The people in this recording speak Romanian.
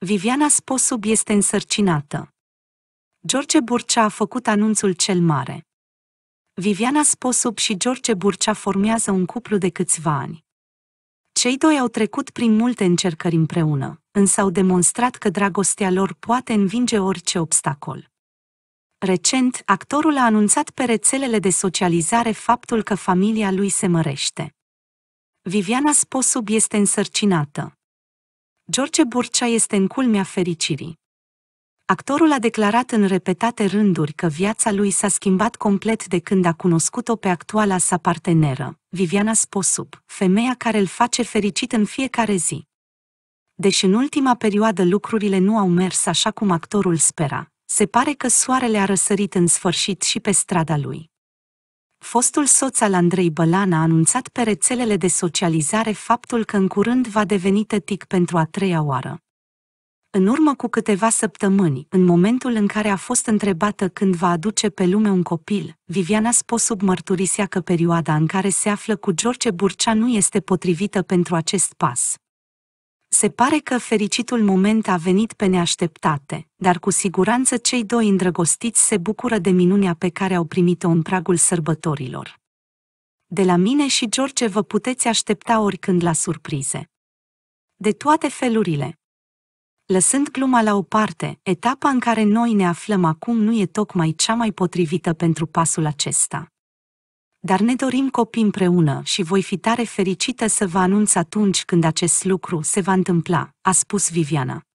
Viviana Sposub este însărcinată. George Burcea a făcut anunțul cel mare. Viviana Sposub și George Burcea formează un cuplu de câțiva ani. Cei doi au trecut prin multe încercări împreună, însă au demonstrat că dragostea lor poate învinge orice obstacol. Recent, actorul a anunțat pe rețelele de socializare faptul că familia lui se mărește. Viviana Sposub este însărcinată. George Burcea este în culmea fericirii. Actorul a declarat în repetate rânduri că viața lui s-a schimbat complet de când a cunoscut-o pe actuala sa parteneră, Viviana Sposub, femeia care îl face fericit în fiecare zi. Deși în ultima perioadă lucrurile nu au mers așa cum actorul spera, se pare că soarele a răsărit în sfârșit și pe strada lui fostul soț al Andrei Bălan a anunțat pe rețelele de socializare faptul că în curând va deveni tătic pentru a treia oară. În urmă cu câteva săptămâni, în momentul în care a fost întrebată când va aduce pe lume un copil, Viviana Sposub mărturisea că perioada în care se află cu George Burcea nu este potrivită pentru acest pas. Se pare că fericitul moment a venit pe neașteptate, dar cu siguranță cei doi îndrăgostiți se bucură de minunea pe care au primit-o în pragul sărbătorilor. De la mine și George vă puteți aștepta oricând la surprize. De toate felurile. Lăsând gluma la o parte, etapa în care noi ne aflăm acum nu e tocmai cea mai potrivită pentru pasul acesta. Dar ne dorim copii împreună și voi fi tare fericită să vă anunț atunci când acest lucru se va întâmpla, a spus Viviana.